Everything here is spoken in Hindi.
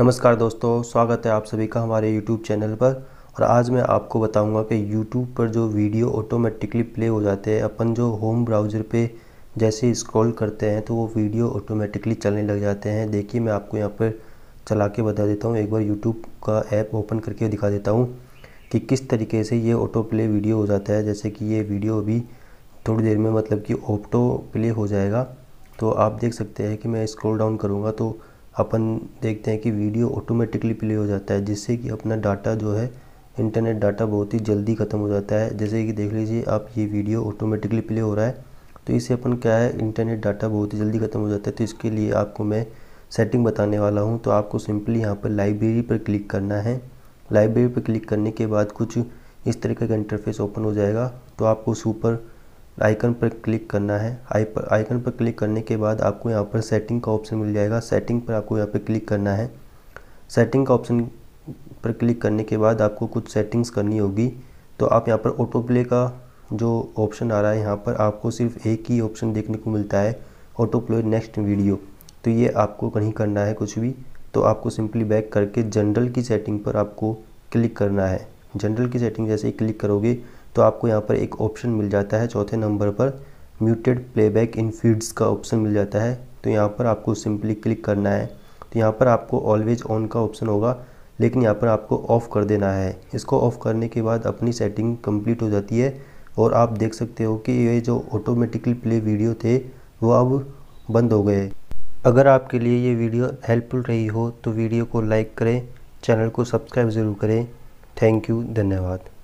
नमस्कार दोस्तों स्वागत है आप सभी का हमारे YouTube चैनल पर और आज मैं आपको बताऊंगा कि YouTube पर जो वीडियो ऑटोमेटिकली प्ले हो जाते हैं अपन जो होम ब्राउज़र पे जैसे स्क्रॉल करते हैं तो वो वीडियो ऑटोमेटिकली चलने लग जाते हैं देखिए मैं आपको यहाँ पर चला के बता देता हूँ एक बार यूट्यूब का ऐप ओपन करके दिखा देता हूँ कि किस तरीके से ये ऑटो प्ले वीडियो हो जाता है जैसे कि ये वीडियो अभी थोड़ी देर में मतलब कि ऑप्टो प्ले हो जाएगा तो आप देख सकते हैं कि मैं स्क्रॉल डाउन करूँगा तो अपन देखते हैं कि वीडियो ऑटोमेटिकली प्ले हो जाता है जिससे कि अपना डाटा जो है इंटरनेट डाटा बहुत ही जल्दी ख़त्म हो जाता है जैसे कि देख लीजिए आप ये वीडियो ऑटोमेटिकली प्ले हो रहा है तो इससे अपन क्या है इंटरनेट डाटा बहुत ही जल्दी ख़त्म हो जाता है तो इसके लिए आपको मैं सेटिंग बताने वाला हूँ तो आपको सिंपली यहाँ पर लाइब्रेरी पर क्लिक करना है लाइब्रेरी पर क्लिक करने के बाद कुछ इस तरीके का इंटरफेस ओपन हो जाएगा तो आपको सुपर आइकन पर क्लिक करना है आई पर आइकन पर क्लिक करने के बाद आपको यहाँ पर सेटिंग का ऑप्शन मिल जाएगा सेटिंग पर आपको यहाँ पर क्लिक करना है सेटिंग का ऑप्शन पर क्लिक करने के बाद आपको कुछ सेटिंग्स करनी होगी तो आप यहाँ पर ऑटो प्ले का जो ऑप्शन आ रहा है यहाँ पर आपको सिर्फ एक ही ऑप्शन देखने को मिलता है ऑटो प्ले नेक्स्ट वीडियो तो ये आपको कहीं करना है कुछ भी तो आपको सिंपली बैक करके जनरल की सेटिंग पर आपको क्लिक करना है जनरल की सेटिंग जैसे ही क्लिक करोगे तो आपको यहाँ पर एक ऑप्शन मिल जाता है चौथे नंबर पर म्यूटेड प्लेबैक इन फीड्स का ऑप्शन मिल जाता है तो यहाँ पर आपको सिंपली क्लिक करना है तो यहाँ पर आपको ऑलवेज ऑन का ऑप्शन होगा लेकिन यहाँ पर आपको ऑफ़ कर देना है इसको ऑफ़ करने के बाद अपनी सेटिंग कंप्लीट हो जाती है और आप देख सकते हो कि ये जो ऑटोमेटिकली प्ले वीडियो थे वो अब बंद हो गए अगर आपके लिए ये वीडियो हेल्पफुल रही हो तो वीडियो को लाइक करें चैनल को सब्सक्राइब ज़रूर करें थैंक यू धन्यवाद